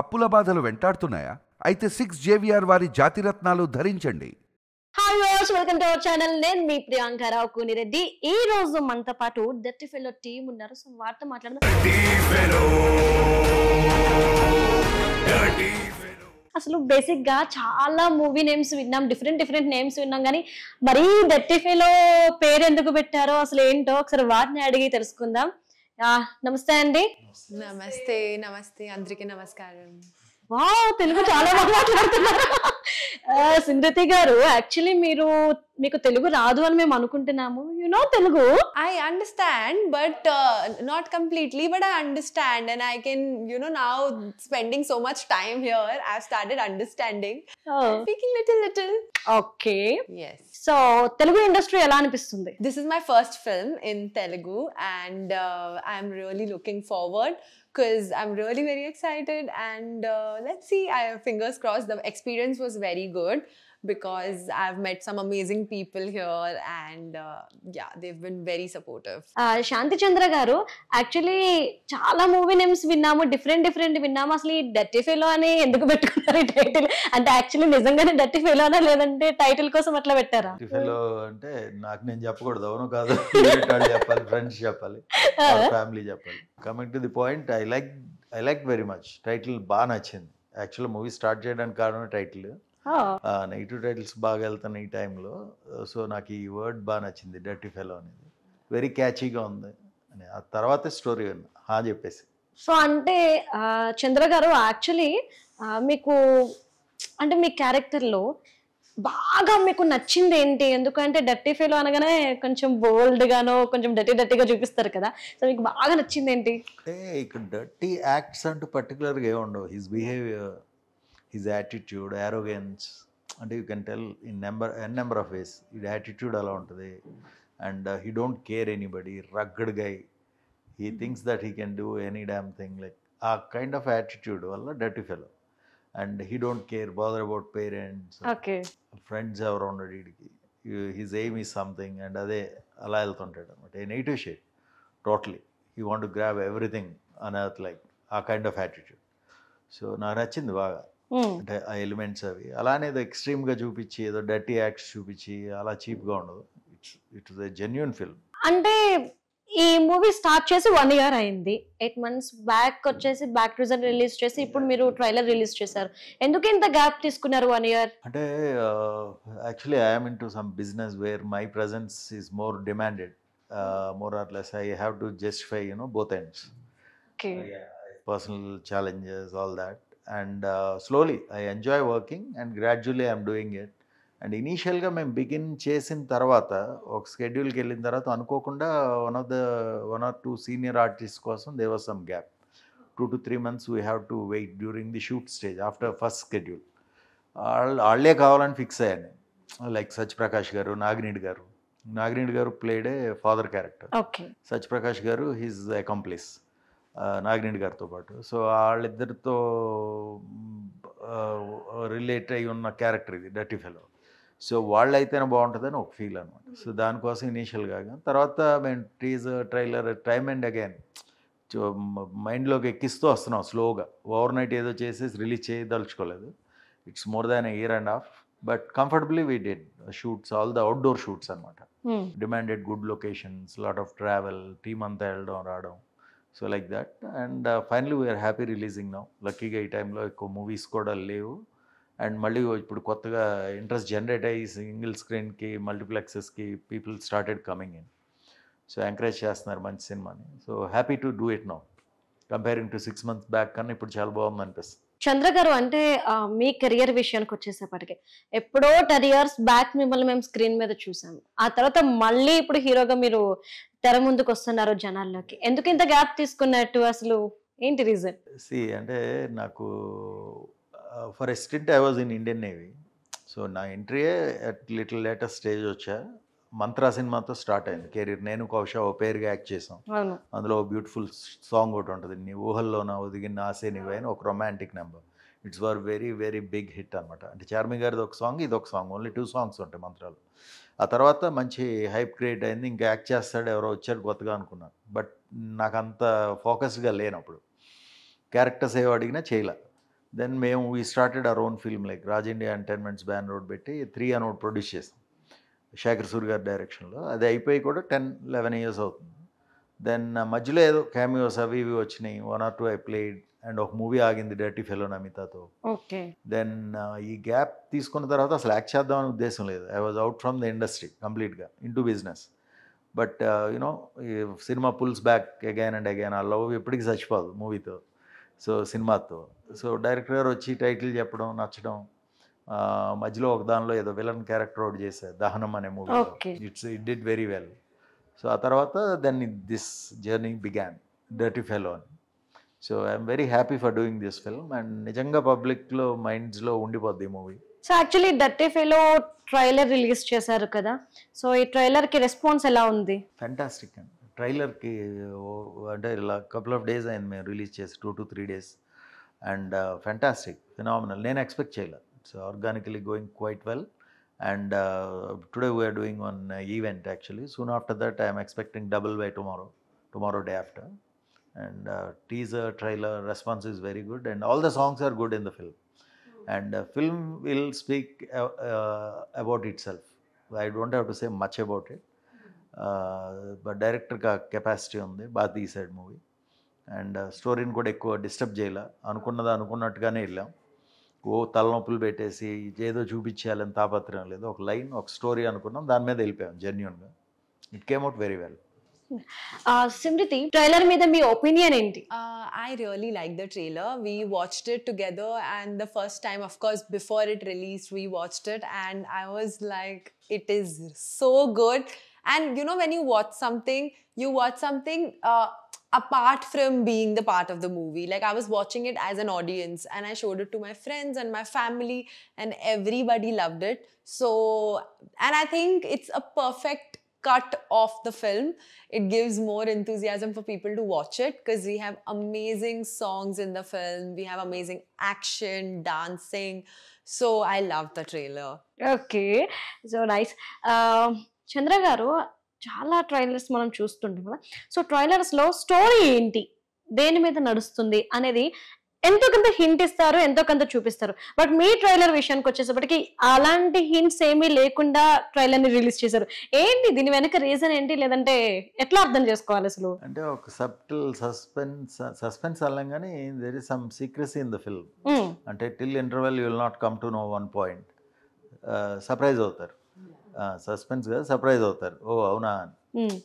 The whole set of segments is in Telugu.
అప్పుల బాధలు వెంటాడుతున్నాయా అయితే సిక్స్ జేవిఆర్ వారి రత్నాలు ధరించండి hi watch welcome to our channel నేను మీ ప్రియాంక రావు కూనిరెడ్డి ఈ రోజు మనతో పాటు దట్టి ఫెలో టీం ఉన్నారు సో వార్త మాట్లాడదాం అసలు బేసిక్ గా చాలా మూవీ నేమ్స్ విన్నాం డిఫరెంట్ డిఫరెంట్ నేమ్స్ విన్నాం కానీ మరీ దట్టి ఫెలో పేరు ఎందుకు పెట్టారో అసలు ఏంటో ఒకసారి వాటిని అడిగి తెలుసుకుందాం నమస్తే అండి నమస్తే నమస్తే అందరికీ నమస్కారం తెలుగు చాలా బాగా మాట్లాడుతున్నారు సింధతి గారు యాక్చువల్లీ మీరు మీకు తెలుగు రాదు అని మేము అనుకుంటున్నాము you know Telugu I understand but not completely but I understand and I can you know now spending so much time here I started understanding speaking little little okay yes so Telugu industry ఎలా అనిపిస్తుంది this is my first film in Telugu and I'm really looking forward because I'm really very excited and uh, let's see. I have fingers crossed. The experience was very good. because I've met some amazing people here and uh, yeah, they've been very supportive. Uh, Shanti Chandra garu actually చాలా మూవీ నేమ్స్ విన్నాము డిఫరెంట్ డిఫరెంట్ విన్నాము అసలు ఈ డర్టీ ఫెలో అని ఎందుకు పెట్టుకున్నారు ఈ టైటిల్ అంటే యాక్చువల్లీ నిజంగానే డర్టీ ఫెలో అనా లేదంటే టైటిల్ కోసం అట్లా పెట్టారా ఫెలో అంటే నాకు నేను చెప్పకూడదు అవును కాదు చెప్పాలి ఫ్రెండ్స్ చెప్పాలి ఫ్యామిలీ చెప్పాలి coming to the point I like I like very much title బాగా నచ్చింది యాక్చువల్ మూవీ స్టార్ట్ చేయడానికి కారణం టైటిల్ నెగిటివ్ టైటిల్స్ బాగా వెళ్తాను ఈ టైంలో సో నాకు ఈ వర్డ్ బాగా నచ్చింది డర్టీ ఫెలో అనేది వెరీ క్యాచీగా ఉంది అని ఆ తర్వాత స్టోరీ హా చెప్పేసి సో అంటే చంద్ర గారు యాక్చువల్లీ మీకు అంటే మీ క్యారెక్టర్లో బాగా మీకు నచ్చింది ఏంటి ఎందుకంటే డర్టీ ఫీల్ అనగానే కొంచెం బోల్డ్ గాను కొంచెం డర్టీ డర్టీగా చూపిస్తారు కదా సో మీకు బాగా నచ్చింది ఏంటి అంటే ఇక్కడ డర్టీ యాక్ట్స్ అంటూ పర్టికులర్గా ఏమి ఉండవు his behaviour his attitude arrogance అంటే you can tell in number n number of ways ఈ యాటిట్యూడ్ అలా ఉంటుంది and he don't care anybody rugged guy he thinks that he can do any damn thing like ఆ కైండ్ ఆఫ్ యాటిట్యూడ్ వల్ల dirty fellow and he don't care bother about parents friends ఎవరు ఉండడు వీడికి his aim is something and అదే అలా వెళ్తుంటాడు అనమాట a negative shade totally he want grab everything and like ఆ కైండ్ ఆఫ్ యాటిట్యూడ్ సో నాకు నచ్చింది బాగా అంటే ఆ ఎలిమెంట్స్ అవి అలానే ఏదో ఎక్స్ట్రీమ్గా చూపించి ఏదో డర్టీ యాక్ట్స్ చూపించి అలా చీప్గా ఉండదు it's it is a genuine film అంటే ఈ మూవీ స్టార్ట్ చేసి వన్ ఇయర్ అయింది ఎయిట్ మంత్స్ బ్యాక్ hmm. వచ్చేసి బ్యాక్ రిజల్ట్ రిలీజ్ చేసి ఇప్పుడు మీరు ట్రైలర్ రిలీజ్ చేశారు ఎందుకు ఇంత గ్యాప్ తీసుకున్నారు వన్ ఇయర్ అంటే actually I'm in to some business where my presence is more demanded more or less I have to justify no both ends personal challenges all that and slowly I enjoy working and gradually I'm doing it and ఇనీషియల్గా మేము బిగిన్ చేసిన తర్వాత ఒక స్కెడ్యూల్కి వెళ్ళిన తర్వాత అనుకోకుండా one of the one or two senior artist కోసం there were some gap two to three months we have to wait during the shoot stage after first schedule వాళ్ళు వాళ్ళే కావాలని ఫిక్స్ అయ్యాను లైక్ సత్యప్రకాష్ గారు నాగినేడు గారు నాగినేడు గారు ప్లేడే ఫాదర్ క్యారెక్టర్ ప్రకాష్ గారు హీస్ అకాంప్లెస్ నాగినేని గారితో పాటు సో వాళ్ళిద్దరితో రిలేట్ అయి ఉన్న క్యారెక్టర్ ఇది డర్టీ ఫెలో సో వాళ్ళైతేనే బాగుంటుందని ఒక ఫీల్ అనమాట సో దానికోసం ఇనీషియల్గా తర్వాత మేము teaser trailer time and again మైండ్లోకి ఎక్కిస్తూ వస్తున్నాం స్లోగా ఓవర్ నైట్ ఏదో చేసేసి రిలీజ్ చేయదలుచుకోలేదు it's more than year and half but comfortably we did shoots all the outdoor shoots అనమాట hmm. Demanded good locations lot of travel team అంతా వెళ్ళడం రావడం so like that and finally we are happy releasing now లక్కీగా ఈ టైంలో ఎక్కువ మూవీస్ కూడా లేవు అండ్ మళ్ళీ ఇప్పుడు కొత్తగా ఇంట్రెస్ట్ జనరేట్ అయ్యి సింగిల్ స్క్రీన్కి మల్టీప్లెక్సెస్కి people started coming in so encourage చేస్తున్నారు మంచి సినిమాని so happy to do it now comparing to six months back కన్నా ఇప్పుడు చాలా బాగుంది అనిపిస్తుంది చంద్ర గారు అంటే మీ కెరియర్ విషయానికి వచ్చేసేపటికి ఎప్పుడో టెన్ ఇయర్స్ బ్యాక్ మిమ్మల్ని మేము స్క్రీన్ మీద చూసాము ఆ తర్వాత మళ్ళీ ఇప్పుడు హీరోగా మీరు తెర ముందుకు వస్తున్నారు జనాల్లోకి ఎందుకు ఇంత గ్యాప్ తీసుకున్నట్టు అసలు ఏంటి రీజన్ సి అంటే నాకు for extent I was in Indian Navy so నా ఎంట్రీయే లిటిల్ లేటెస్ట్ స్టేజ్ వచ్చా మంత్ర సినిమాతో స్టార్ట్ అయింది కెరీర్ నేను కౌశా ఓ పేరుగా యాక్ట్ చేసాం అందులో బ్యూటిఫుల్ సాంగ్ ఒకటి ఉంటుంది నీ ఊహల్లోన ఒదిగిన ఆశే నీవైన ఒక romantic number it's was very very big hit అనమాట అంటే చార్మి గారిది ఒక సాంగ్ ఇది ఒక సాంగ్ ఓన్లీ టూ సాంగ్స్ ఉంటాయి మంత్రాలు ఆ తర్వాత మంచి హైప్ క్రియేట్ అయింది ఇంకా యాక్ట్ చేస్తాడు ఎవరో వచ్చారు కొత్తగా అనుకున్నాను బట్ నాకు అంత ఫోకస్గా లేనప్పుడు క్యారెక్టర్స్ ఏవో అడిగినా చేయలే దెన్ మేము we started our own film like Raj India Entertainments banner road పెట్టి త్రీ అని ప్రొడ్యూస్ చేస్తాం శేఖర్ సూర్ గారి డైరెక్షన్లో అది అయిపోయి కూడా టెన్ లెవెన్ ఇయర్స్ అవుతుంది దెన్ మధ్యలో ఏదో క్యామియోస్ అవి ఇవి వచ్చినాయి one or two I played and ఒక మూవీ ఆగింది డర్టీ ఫెలో నమితాతో ఓకే దెన్ ఈ గ్యాప్ తీసుకున్న తర్వాత అసలు యాక్ట్ చేద్దామని ఉద్దేశం లేదు I was out from the industry కంప్లీట్గా in to business but you know cinema pulls back again and again ఆ లవ్ ఎప్పటికీ చచ్చిపోదు మూవీతో సో సినిమాతో సో డైరెక్టర్ గారు వచ్చి టైటిల్ చెప్పడం నచ్చడం మధ్యలో ఒక దానిలో ఏదో విలన్ క్యారెక్టర్ ఒకటి చేశారు దహనం అనే movie it's it did very well so ఆ తర్వాత then this journey began dirty fellow అని so I'm very happy for doing this film and నిజంగా పబ్లిక్లో మైండ్స్లో ఉండిపోద్ది ఈ movie so actually dirty fellow trailer release చేశారు కదా సో ఈ ట్రైలర్కి రెస్పాన్స్ ఎలా ఉంది ఫ్యాంటాస్టిక్ అండి ట్రైలర్కి అంటే ఇలా కపుల్ ఆఫ్ డేస్ అయింది మేము రిలీజ్ చేసి two to three days and fantastic phenomenal నేను ఎక్స్పెక్ట్ చేయలేదు it's organically going quite well. And uh, today we are doing one event actually. Soon after that, I am expecting double by tomorrow, tomorrow day after. And uh, teaser, trailer, response is very good, and all the songs are good in the film. And uh, film will speak uh, uh, about itself. I don't have to say much about it. uh, but director but director capacity ఉంది బాగా తీసాడు మూవీ అండ్ స్టోరీని కూడా ఎక్కువ డిస్టర్బ్ చేయలే అనుకున్నది అనుకున్నట్టుగానే వెళ్ళాం ఓ తలనొప్పులు పెట్టేసి ఏదో చూపించాలని తాపత్రయం లేదు ఒక లైన్ ఒక స్టోరీ అనుకున్నాం దాని మీద వెళ్ళిపోయాం జెన్యున్గా it came out very well Smriti trailer మీద మీ ఒపీనియన్ ఏంటి I really like the trailer we watch it together and the first time of course before it release we watch it and I was like it is so good and you know when you watch something you watch something apart from being the part of the movie. Like I was watching it as an audience and I showed it to my friends and my family and everybody loved it. So, and I think it's a perfect cut of the film. It gives more enthusiasm for people to watch it because we have amazing songs in the film. We have amazing action, dancing. So I love the trailer. Okay, so nice. Um, Chandra Garu, చాలా ట్రైలర్స్ మనం చూస్తుంటాం కదా సో ట్రైలర్స్లో స్టోరీ ఏంటి దేని మీద నడుస్తుంది అనేది ఎంతో కొంత హింట్ ఇస్తారు ఎంతో కొంత చూపిస్తారు బట్ మీ ట్రైలర్ విషయానికి వచ్చేసప్పటికి అలాంటి హింట్స్ ఏమీ లేకుండా ట్రైలర్ ని రిలీజ్ చేశారు ఏంటి దీని వెనక రీజన్ ఏంటి లేదంటే ఎట్లా అర్థం చేసుకోవాలి అసలు అంటే ఒక సబ్టిల్ సస్పెన్స్ సస్పెన్స్ అల్లంగానే there is some secrecy in the film అంటే till interval you'll not come to know one point surprise అవుతారు సస్పెన్స్గా సర్ప్రైజ్ అవుతారు ఓ అవునా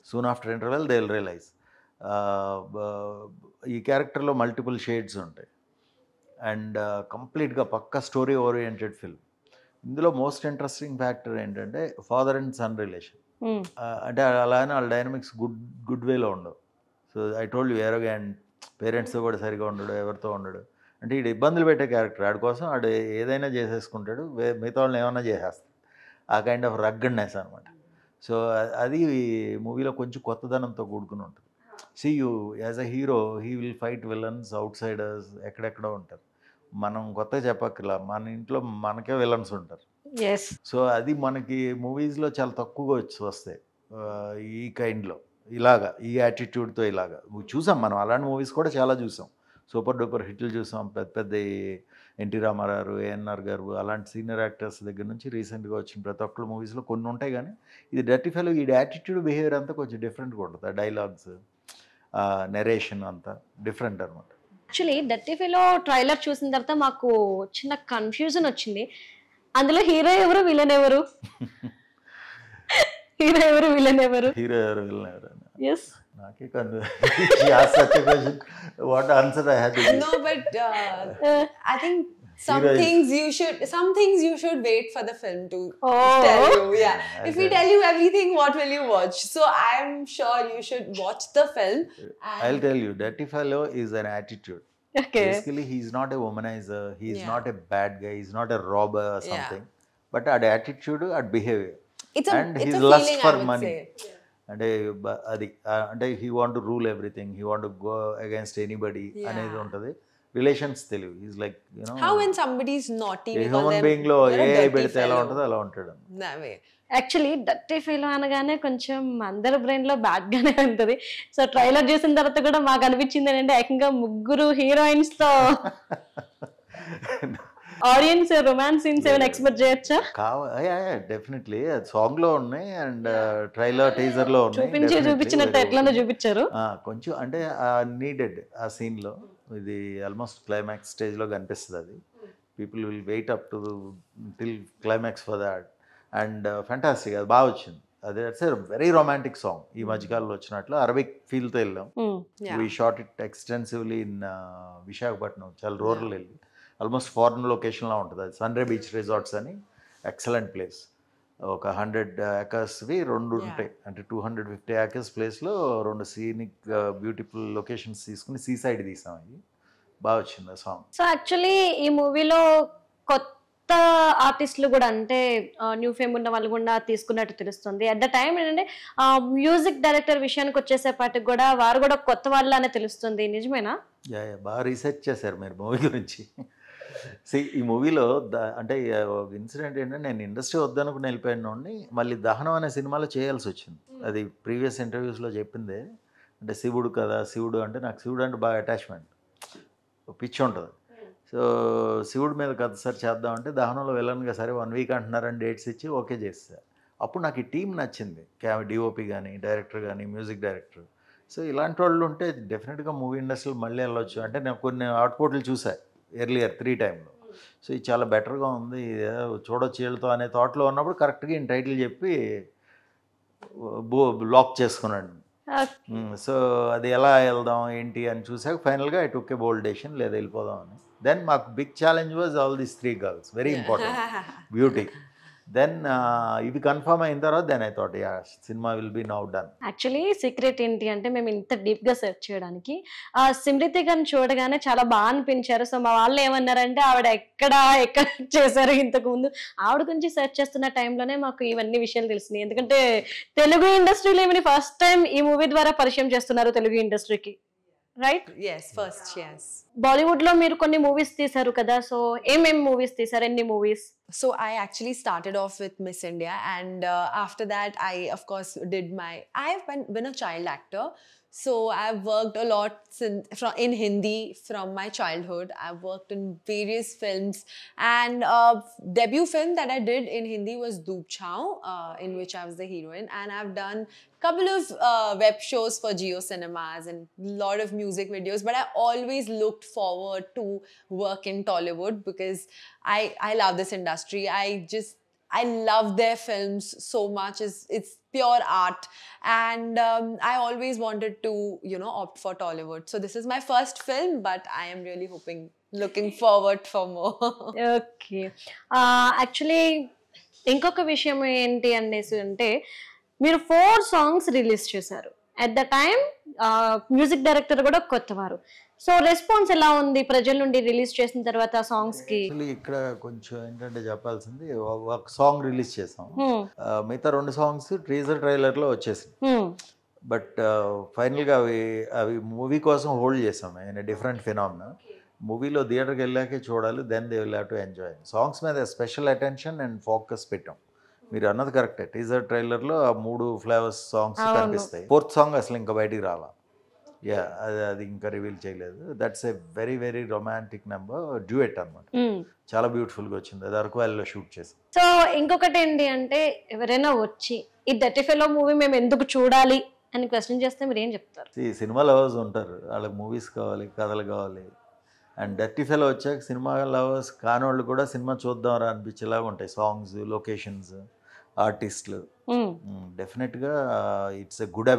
soon after interval they will realise ఈ క్యారెక్టర్లో మల్టిపుల్ షేడ్స్ ఉంటాయి అండ్ కంప్లీట్గా పక్క స్టోరీ ఓరియంటెడ్ ఫిల్మ్ ఇందులో మోస్ట్ ఇంట్రెస్టింగ్ ఫ్యాక్టర్ ఏంటంటే ఫాదర్ అండ్ సన్ రిలేషన్ అంటే అలానే వాళ్ళ డైనమిక్స్ గుడ్ గుడ్ వేలో ఉండవు so I told you ఎరో and పేరెంట్స్తో కూడా సరిగా ఉండడు ఎవరితో ఉండడు అంటే ఇక్కడ ఇబ్బందులు పెట్టే క్యారెక్టర్ ఆడి కోసం ఆడు ఏదైనా చేసేసుకుంటాడు మిగతా వాళ్ళని ఏమైనా చేసేస్తాడు ఆ కైండ్ ఆఫ్ రగ్గడ్నెస్ అనమాట సో అది మూవీలో కొంచెం కొత్తదనంతో కూడుకుని ఉంటుంది see you as a hero he will fight villains outsiders ఎక్కడెక్కడో ఉంటారు మనం కొత్త చెప్పక్కర్లా మన ఇంట్లో మనకే విలన్స్ ఉంటారు సో అది మనకి మూవీస్లో చాలా తక్కువగా వచ్చి వస్తాయి ఈ కైండ్లో ఇలాగా ఈ యాటిట్యూడ్తో ఇలాగా చూసాం మనం అలాంటి మూవీస్ కూడా చాలా చూసాం సూపర్ డూపర్ హిట్లు చూసాం పెద్ద పెద్ద ఎన్టీ రామారావు ఏఎన్ఆర్ గారు అలాంటి సీనియర్ యాక్టర్స్ దగ్గర నుంచి రీసెంట్గా వచ్చిన ప్రతి ఒక్కళ్ళ మూవీస్లో కొన్ని ఉంటాయి కానీ ఇది డర్టీ ఫెలో ఈ యాటిట్యూడ్ బిహేవియర్ అంతా కొంచెం డిఫరెంట్గా ఉంటుంది ఆ డైలాగ్స్ నెరేషన్ అంతా డిఫరెంట్ అనమాట యాక్చువల్లీ డర్టీ ఫెలో ట్రైలర్ చూసిన తర్వాత మాకు చిన్న కన్ఫ్యూజన్ వచ్చింది అందులో హీరో ఎవరు విలన్ ఎవరు హీరో ఎవరు విలన్ ఎవరు హీరో ఎవరు విలన్ ఎవరు Yes. She asked such a question. What answer I had? No, but uh, I think some Heroes. things you should some things you should wait for the film to oh. tell you. Yeah. if we tell you everything, what will you watch? So I'm sure you should watch the film. I'll tell you, Dirty Fellow is an attitude. Okay. Basically, he's not a womanizer. He's yeah. not a bad guy. He's not a robber or something. Yeah. But at attitude, at behavior. It's a, and it's his a lust feeling, for money. Say. అంటే అది అంటే he want to rule everything he want to go against anybody అనేది ఉంటుంది రిలేషన్స్ తెలివి is like you know how when somebody is naughty human being లో ఏఐ పెడితే ఎలా ఉంటుందో అలా ఉంటాడు యాక్చువల్లీ డర్టీ ఫీల్ అనగానే కొంచెం అందరి బ్రెయిన్ లో బ్యాక్ గానే ఉంటుంది సో ట్రైలర్ చేసిన తర్వాత కూడా మాకు అనిపించింది ఏంటంటే ఏకంగా ముగ్గురు హీరోయిన్స్ తో ఆడియన్స్ రొమాన్స్ సీన్స్ ఏమైనా ఎక్స్పెక్ట్ చేయొచ్చా డెఫినెట్లీ సాంగ్ లో ఉన్నాయి అండ్ ట్రైలర్ టీజర్ లో ఉన్నాయి చూపించినట్టు ఎట్లనో చూపించారు కొంచెం అంటే నీడెడ్ ఆ సీన్ లో ఇది ఆల్మోస్ట్ క్లైమాక్స్ స్టేజ్ లో కనిపిస్తుంది అది people will wait up to till climax for that and fantastic అది బాగా వచ్చింది అది వెరీ రొమాంటిక్ సాంగ్ ఈ మధ్యకాలంలో వచ్చినట్లు అరబిక్ ఫీల్తో వెళ్ళాం we shot it extensively in Visakhapatnam చాలా రూరల్ వెళ్ళి ఆల్మోస్ట్ ఫారెన్ లొకేషన్లో ఉంటుంది అది సన్రే బీచ్ రిజార్ట్స్ అని ఎక్సలెంట్ ప్లేస్ ఒక హండ్రెడ్ ఏకర్స్వి రెండు ఉంటాయి అంటే టూ హండ్రెడ్ ఫిఫ్టీ యాకర్స్ ప్లేస్లో రెండు సీనిక్ బ్యూటిఫుల్ లొకేషన్స్ తీసుకుని సీ సైడ్ తీసాం ఇది బాగా వచ్చింది ఆ సాంగ్ సో యాక్చువల్లీ ఈ మూవీలో కొత్త ఆర్టిస్టులు కూడా అంటే న్యూ ఫేమ్ ఉన్న వాళ్ళు కూడా తీసుకున్నట్టు తెలుస్తుంది అట్ ద టైం ఏంటంటే మ్యూజిక్ డైరెక్టర్ విషయానికి వచ్చేసేపాటికి కూడా వారు కూడా కొత్త వాళ్ళు అనే తెలుస్తుంది నిజమేనా బాగా రీసెర్చ్ చేశారు మీరు మూవీ గురించి సి ఈ మూవీలో అంటే ఇన్సిడెంట్ ఏంటంటే నేను ఇండస్ట్రీ వద్దనుకుని వెళ్ళిపోయాను మళ్ళీ దహనం అనే సినిమాలో చేయాల్సి వచ్చింది అది ప్రీవియస్ ఇంటర్వ్యూస్లో చెప్పిందే అంటే శివుడు కదా శివుడు అంటే నాకు శివుడు అంటే బాగా అటాచ్మెంట్ పిచ్చి ఉంటుంది సో శివుడి మీద కథ సార్ చేద్దామంటే దహనంలో వెళ్ళనుగా సరే వన్ వీక్ అంటున్నారని డేట్స్ ఇచ్చి ఓకే చేస్తా అప్పుడు నాకు ఈ టీం నచ్చింది క్యా డిఓపి కానీ డైరెక్టర్ కానీ మ్యూజిక్ డైరెక్టర్ సో ఇలాంటి వాళ్ళు ఉంటే డెఫినెట్గా మూవీ ఇండస్ట్రీలో మళ్ళీ వెళ్ళొచ్చు అంటే నేను కొన్ని ఆట్పోట్లు చూసాయి ఎర్లియర్ త్రీ టైంలో సో ఇది చాలా బెటర్గా ఉంది చూడొచ్చు వీళ్ళతో అనే థాట్లో ఉన్నప్పుడు కరెక్ట్గా ఈయన టైటిల్ చెప్పి బో లాక్ చేసుకున్నాడు సో అది ఎలా వెళ్దాం ఏంటి అని చూసాక ఫైనల్గా I took A bold decision లేదా వెళ్ళిపోదాం అని దెన్ మాకు big challenge was all these three girls very important beauty then uh, ఇది కన్ఫర్మ్ అయిన తర్వాత then I thought yeah cinema will be now done actually secret ఏంటి అంటే మేము ఇంత డీప్గా సెర్చ్ చేయడానికి సిమృతి గారిని చూడగానే చాలా బాగా అనిపించారు సో మా వాళ్ళు ఏమన్నారంటే ఆవిడ ఎక్కడ ఎక్కడ చేశారు ఇంతకు ముందు ఆవిడ గురించి సెర్చ్ చేస్తున్న టైంలోనే మాకు ఇవన్నీ విషయాలు తెలిసినాయి ఎందుకంటే తెలుగు ఇండస్ట్రీలో ఏమని ఫస్ట్ టైం ఈ మూవీ ద్వారా పరిచయం చేస్తున్నారు తెలుగు ఇండస్ట్రీకి right yes first yes Bollywood Bollywood లో మీరు కొన్ని మూవీస్ so కదా సో ఏమేం మూవీస్ తీసారు ఎన్ని movies. So I actually started off with Miss India and uh, after that I of course did my I've been been a child actor so I've worked a lot since from in Hindi from my childhood I've worked in various films and a uh, debut film that I did in Hindi was Doop Chao uh, in which I was the heroine and I've done couple of web shows for Geo Cinemas and lot of music videos but I always looked looked forward to work in Tollywood because I I love this industry. I just I love their films so much. It's, it's pure art. And um, I always wanted to, you know, opt for Tollywood. So this is my first film, but I am really hoping, looking forward for more. okay. Uh, actually, ఇంకొక విషయం ఏంటి అనేసి అంటే మీరు ఫోర్ సాంగ్స్ రిలీజ్ చేశారు at the time music director కూడా కొత్తవారు సో రెస్పాన్స్ ఎలా ఉంది ప్రజల నుండి రిలీజ్ చేసిన తర్వాత సాంగ్స్ కి ఇక్కడ కొంచెం ఏంటంటే చెప్పాల్సింది ఒక సాంగ్ రిలీజ్ చేసాం hmm. మిగతా రెండు సాంగ్స్ ట్రీజర్ ట్రైలర్ లో వచ్చేసింది బట్ ఫైనల్ గా అవి అవి మూవీ కోసం హోల్డ్ చేసాం డిఫరెంట్ ఫినామినా మూవీలో థియేటర్కి వెళ్ళాకే చూడాలి then they will have to enjoy songs మీద స్పెషల్ అటెన్షన్ అండ్ ఫోకస్ పెట్టాం మీరు అన్నది కరెక్టే టీజర్ ట్రైలర్లో ఆ మూడు ఫ్లేవర్స్ సాంగ్స్ కనిపిస్తాయి ఫోర్త్ సాంగ్ అసలు ఇంకా బయటికి రావాలి యా అది అది ఇంకా రివీల్ చేయలేదు that's a very very romantic number duet అనమాట చాలా బ్యూటిఫుల్ గా వచ్చింది అది అరకు షూట్ చేసి సో ఇంకొకటి ఏంటి అంటే ఎవరైనా వచ్చి ఈ దట్టి ఫెలో మూవీ మేము ఎందుకు చూడాలి అని క్వశ్చన్ చేస్తే మీరు ఏం చెప్తారు ఈ సినిమా లవర్స్ ఉంటారు వాళ్ళకి మూవీస్ కావాలి కథలు కావాలి అండ్ డర్టీ ఫెలో వచ్చాక సినిమా లవర్స్ కానోళ్ళు కూడా సినిమా చూద్దాం రా అనిపించేలాగా ఉంటాయి సాంగ్స్ లొకేషన్స్ ఆర్టిస్టులు డెఫినెట్గా it's a good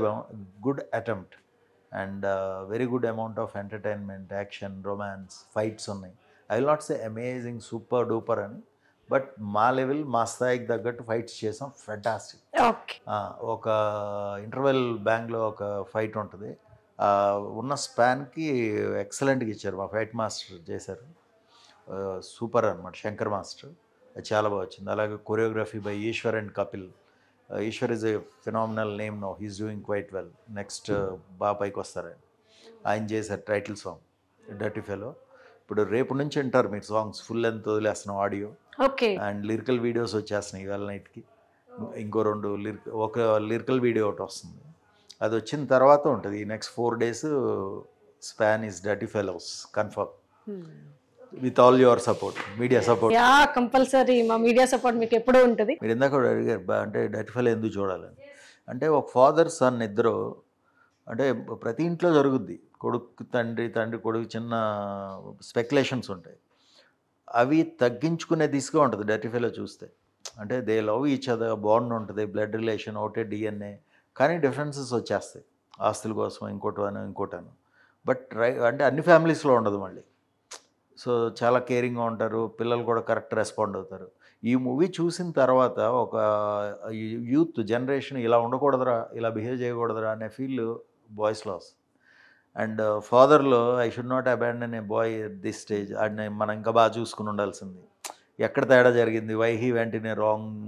good attempt and very good amount of entertainment action romance fights ఉన్నాయి I will not say amazing super duper అని బట్ మా లెవెల్ మా స్థాయికి తగ్గట్టు ఫైట్స్ చేసాం ఫెంటాస్టిక్ ఒక ఇంటర్వెల్ బ్యాంగ్లో ఒక ఫైట్ ఉంటుంది ఉన్న స్పాన్కి ఎక్సలెంట్గా ఇచ్చారు మా ఫైట్ మాస్టర్ చేశారు సూపర్ అనమాట శంకర్ మాస్టర్ చాలా బాగా వచ్చింది అలాగే choreography by Eshwar and Kapil Eshwar is a phenomenal name no he's doing quite well next బాబాయికి వస్తారని ఆయన ఆయన చేశారు టైటిల్ సాంగ్ డర్టీ ఫెలో ఇప్పుడు రేపు నుంచి వింటారు మీరు సాంగ్స్ ఫుల్ ఎంత వదిలేస్తున్నాం audio okay and lyrical videos వచ్చేస్తున్నాయి ఇవాళ నైట్కి ఇంకో రెండు లిరిక్ ఒక లిరికల్ వీడియో ఒకటి వస్తుంది అది వచ్చిన తర్వాత ఉంటుంది ఈ next four days span is Dirty Fellows confirm with all your support media support yeah compulsory మా మీడియా సపోర్ట్ మీకు ఎప్పుడు ఉంటుంది మీరు ఇందాక కూడా అడిగారు అంటే డటిఫల్ ఎందుకు చూడాలని అంటే ఒక ఫాదర్ సన్ ఇద్దరు అంటే ప్రతి ఇంట్లో జరుగుద్ది కొడుకు తండ్రి తండ్రి కొడుకు చిన్న స్పెక్యులేషన్స్ ఉంటాయి అవి తగ్గించుకునే దిశగా ఉంటుంది డైటిఫైలో చూస్తే అంటే they love each other bond ఉంటుంది బ్లడ్ రిలేషన్ ఒకటే డిఎన్ఏ కానీ డిఫరెన్సెస్ వచ్చేస్తాయి ఆస్తుల కోసం ఇంకోటి ఇంకోటను బట్ రై అంటే అన్ని ఫ్యామిలీస్లో ఉండదు మళ్ళీ సో చాలా కేరింగ్గా ఉంటారు పిల్లలు కూడా కరెక్ట్ రెస్పాండ్ అవుతారు ఈ మూవీ చూసిన తర్వాత ఒక యూత్ జనరేషన్ ఇలా ఉండకూడదురా ఇలా బిహేవ్ చేయకూడదురా అనే ఫీల్ బాయ్స్ లాస్ అండ్ ఫాదర్లో I should not abandon a boy this stage and మనం ఇంకా బాగా చూసుకుని ఉండాల్సింది ఎక్కడ తేడా జరిగింది why he went in a wrong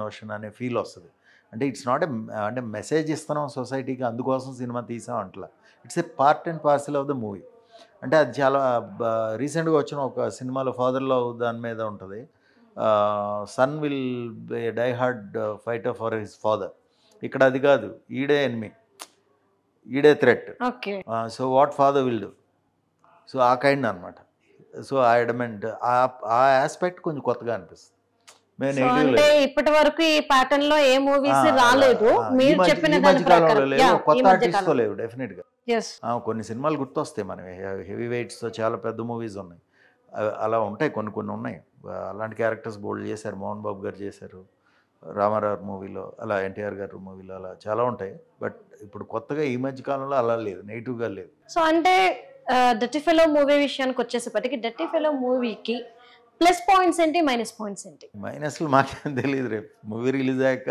notion అనే ఫీల్ వస్తుంది అంటే ఇట్స్ నాట్ ఏ అంటే మెసేజ్ ఇస్తున్నాం సొసైటీకి అందుకోసం సినిమా తీసాం అంటలా it's a part and parcel of the movie అంటే అది చాలా రీసెంట్గా వచ్చిన ఒక సినిమాలో ఫాదర్లో దాని మీద ఉంటుంది son will die hard fighter for his father ఇక్కడ అది కాదు ఈడే ఎన్మి ఈడే threat so what father will do so uh kind అనమాట so uh adamant uh aspect కొంచెం కొత్తగా అనిపిస్తుంది ఇప్పటి వరకు ఈ ప్యాటర్న్ లో ఏ మూవీస్ రాలేదు మీరు చెప్పిన కొత్త ఆర్టిస్ట్ లేవు డెఫినెట్ గా కొన్ని సినిమాలు గుర్తొస్తాయి మనం హెవీ వెయిట్స్తో చాలా పెద్ద మూవీస్ ఉన్నాయి అలా ఉంటాయి కొన్ని కొన్ని ఉన్నాయి అలాంటి క్యారెక్టర్స్ బోల్డ్ చేశారు మోహన్ బాబు గారు చేశారు రామారావు మూవీలో అలా ఎన్టీఆర్ గారు మూవీలో అలా చాలా ఉంటాయి బట్ ఇప్పుడు కొత్తగా ఈ మధ్య కాలంలో అలా లేదు గా లేదు సో అంటే డట్టి ఫెలో మూవీ విషయానికి వచ్చేసేపటికి డట్టి ఫెలో మూవీకి ప్లస్ పాయింట్స్ ఏంటి మైనస్ పాయింట్స్ ఏంటి మైనస్లు మాకేం తెలియదు రేపు మూవీ రిలీజ్ అయ్యాక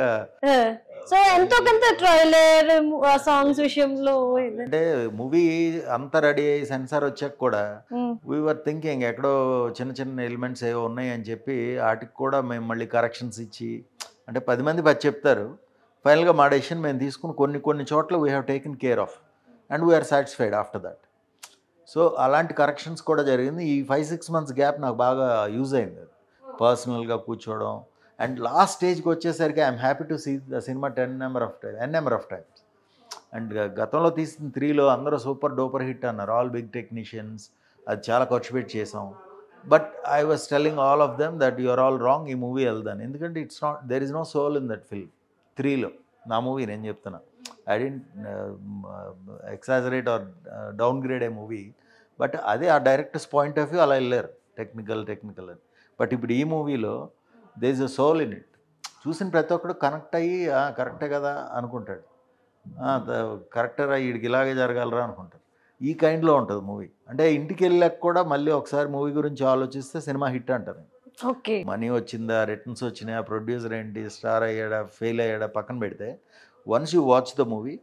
సో ఎంతో కొంత ట్రైలర్ సాంగ్స్ విషయంలో అంటే మూవీ అంత రెడీ అయ్యి సెన్సార్ వచ్చాక కూడా వీఆర్ థింకింగ్ ఎక్కడో చిన్న చిన్న ఎలిమెంట్స్ ఏవో ఉన్నాయి అని చెప్పి వాటికి కూడా మేము మళ్ళీ కరెక్షన్స్ ఇచ్చి అంటే పది మంది పది చెప్తారు ఫైనల్గా మా డెసిషన్ మేము తీసుకుని కొన్ని కొన్ని చోట్ల we have taken care of and we are satisfied after that so అలాంటి కరెక్షన్స్ కూడా జరిగింది ఈ ఫైవ్ సిక్స్ మంత్స్ గ్యాప్ నాకు బాగా యూజ్ అయింది పర్సనల్గా కూర్చోవడం అండ్ లాస్ట్ స్టేజ్కి వచ్చేసరికి I'm happy to see the సినిమా ten number of time n number of times and గతంలో తీసిన త్రీలో అందరూ సూపర్ డూపర్ హిట్ అన్నారు ఆల్ బిగ్ టెక్నీషియన్స్ అది చాలా ఖర్చు పెట్టి చేసాం but I was telling all of them that are all wrong ఈ మూవీ వెళ్దాను ఎందుకంటే it's not there is no soul in that film త్రీలో నా మూవీ నేను చెప్తున్నా I don't exaggerate or down grade A movie but అదే ఆ డైరెక్టర్స్ పాయింట్ ఆఫ్ వ్యూ అలా వెళ్ళారు టెక్నికల్ టెక్నికల్ అని బట్ ఇప్పుడు ఈ మూవీలో there is a soul in it చూసిన ప్రతి ఒక్కడు కనెక్ట్ అయ్యి కరెక్టే కదా అనుకుంటాడు కరెక్టరా వీడికి ఇలాగే జరగాలరా అనుకుంటాడు ఈ కైండ్లో ఉంటుంది మూవీ అంటే ఇంటికి వెళ్ళాక కూడా మళ్ళీ ఒకసారి మూవీ గురించి ఆలోచిస్తే సినిమా హిట్ అంటారు ఓకే మనీ వచ్చిందా రిటర్న్స్ వచ్చినాయా ప్రొడ్యూసర్ ఏంటి స్టార్ అయ్యాడా ఫెయిల్ అయ్యాడా పక్కన పెడితే once you watch the movie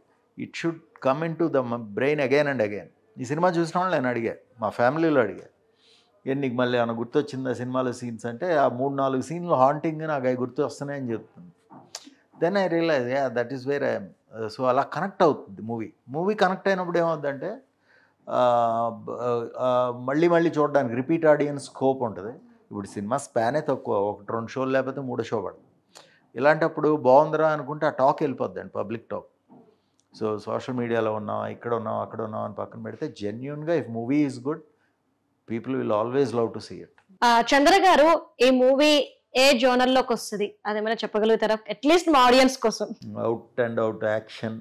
it should come into the brain again and again ఈ సినిమా చూసిన వాళ్ళు నేను అడిగా మా ఫ్యామిలీలో అడిగా నీకు మళ్ళీ ఏమైనా గుర్తొచ్చిందా సినిమాలో సీన్స్ అంటే ఆ మూడు నాలుగు సీన్లు హాంటింగ్ నాకు అవి గుర్తు వస్తున్నాయని చెప్తుంది then I realize that is where I'm so అలా కనెక్ట్ అవుతుంది మూవీ మూవీ కనెక్ట్ అయినప్పుడు ఏమవుతుందంటే మళ్ళీ మళ్ళీ చూడడానికి రిపీట్ ఆడియన్స్ స్కోప్ ఉంటుంది ఇప్పుడు సినిమా స్పానే తక్కువ ఒకటి రెండు షోలు లేకపోతే మూడో షో పడుతుంది ఇలాంటప్పుడు బాగుందిరా అనుకుంటే ఆ టాక్ వెళ్ళిపోద్దండి పబ్లిక్ టాక్ సో సోషల్ మీడియాలో ఉన్నాం ఇక్కడ ఉన్నాం అక్కడ ఉన్నాం అని పక్కన పెడితే జెన్యున్గా if movie is good people will always love to see it Chandra garu ఈ మూవీ ఏ జోనర్ లోకి వస్తుంది అదేమైనా చెప్పగలుగుతారా అట్లీస్ట్ మా ఆడియన్స్ కోసం out and out action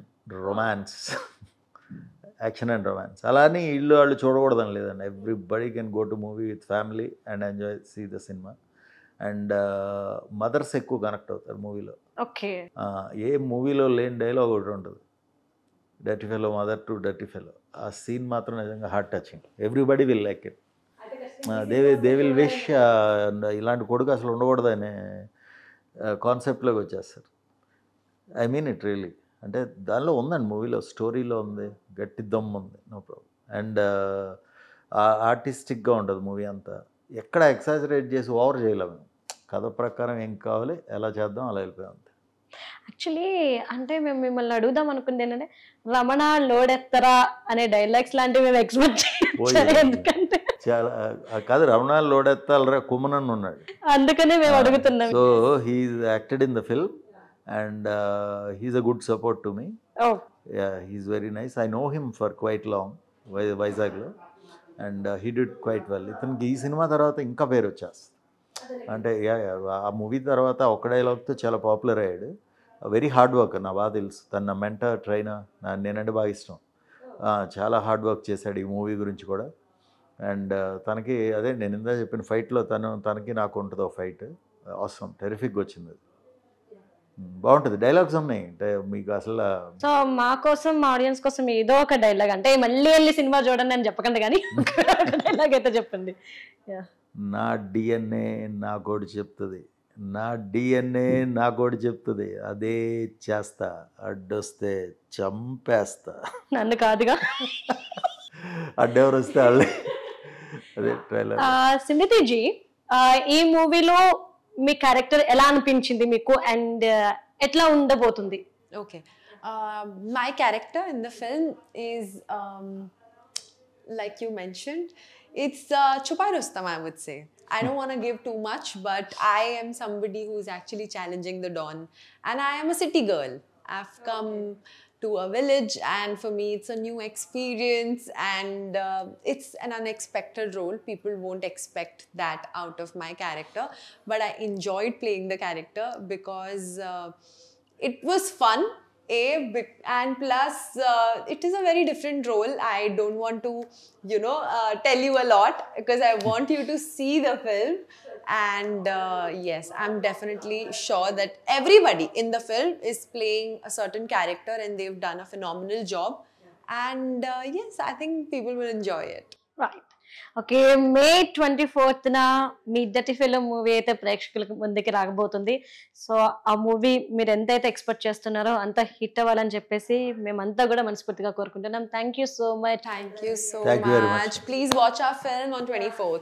romance action and romance అలానే ఇల్లు వాళ్ళు చూడకూడదని లేదండి everybody can go to movie with family and enjoy see the సినిమా అండ్ మదర్స్ ఎక్కువ కనెక్ట్ అవుతారు మూవీలో ఓకే ఏ మూవీలో లేని డైలాగ్ ఒకటి ఉంటుంది dirty fellow mother to dirty fellow ఆ సీన్ మాత్రం నిజంగా heart touching everybody will like it Devi దేవిల్ విష్ ఇలాంటి కొడుకు అసలు ఉండకూడదు అనే కాన్సెప్ట్లోకి వచ్చేస్తారు ఐ మీన్ ఇట్ రియలీ అంటే దానిలో ఉందండి మూవీలో స్టోరీలో ఉంది గట్టి దమ్ము ఉంది నో ప్రాబ్లం అండ్ ఆర్టిస్టిక్గా ఉండదు మూవీ అంతా ఎక్కడ ఎక్సాజరేట్ చేసి ఓవర్ చేయలేము కథ ప్రకారం ఏం కావాలి ఎలా చేద్దాం అలా వెళ్ళిపోయాం యాక్చువల్లీ అంటే మేము మిమ్మల్ని అడుగుదాం అనుకుంది ఏంటంటే రమణ లోడెత్తరా అనే డైలాగ్స్ లాంటివి మేము ఎక్స్పెక్ట్ ఎందుకంటే చాలా కాదు రమణాలు లోడెత్తాలరా కుమన్ అని ఉన్నాడు అందుకనే మేము అడుగుతున్నాం so he acted in the film and he's a good support to me he's very nice I know him for quite long వై వైజాగ్లో and he did quite well ఇతనికి ఈ సినిమా తర్వాత ఇంకా పేరు వచ్చేస్తుంది అంటే ఆ మూవీ తర్వాత ఒక డైలాగ్తో చాలా పాపులర్ అయ్యాడు వెరీ హార్డ్ వర్క్ నా బాగా తెలుసు తన మెంటర్ ట్రైనర్ నేనంటే బాగా ఇష్టం చాలా హార్డ్ వర్క్ చేశాడు ఈ మూవీ గురించి కూడా అండ్ తనకి అదే నేను ఇందా చెప్పిన ఫైట్లో తను తనకి నాకు ఉంటుంది ఒక ఫైట్ అవసరం టెరిఫిక్గా వచ్చింది అది బాగుంటుంది డైలాగ్స్ ఉన్నాయి మీకు అసలు సో మా కోసం మా ఆడియన్స్ కోసం ఏదో ఒక డైలాగ్ అంటే మళ్ళీ వెళ్ళి సినిమా చూడండి అని చెప్పకండి కానీ డైలాగ్ అయితే చెప్పండి నా డిఎన్ఏ నా కోడి చెప్తుంది నా డిఎన్ఏ నా కూడా చెప్తుంది అదే చేస్తా అడ్డొస్తే చంపేస్తా నన్ను కాదుగా అడ్డెవరు వస్తే వాళ్ళే అదే ట్రైలర్ సింధితీజీ ఈ మూవీలో మీ క్యారెక్టర్ ఎలా అనిపించింది మీకు అండ్ ఎట్లా ఉండబోతుంది okay my character in the film is like you mention it's చుపా వస్తాం I would say I don't want to give too much, but I am somebody who's actually challenging the dawn. And I am a city girl. I've come to a village, and for me, it's a new experience and uh, it's an unexpected role. People won't expect that out of my character, but I enjoyed playing the character because uh, it was fun a and plus uh, it is a very different role i don't want to you know uh, tell you a lot because i want you to see the film and uh, yes i'm definitely sure that everybody in the film is playing a certain character and they've done a phenomenal job and uh, yes i think people will enjoy it right okay May twenty ఫోర్త్న మీ ఇద్దటి ఫిలిం మూవీ అయితే ప్రేక్షకుల ముందుకి రాకబోతుంది సో ఆ మూవీ మీరు ఎంతైతే ఎక్స్పెక్ట్ చేస్తున్నారో అంత హిట్ అవ్వాలని చెప్పేసి మేమంతా కూడా మనస్ఫూర్తిగా కోరుకుంటున్నాం thank you so much thank you so much please watch a film on twenty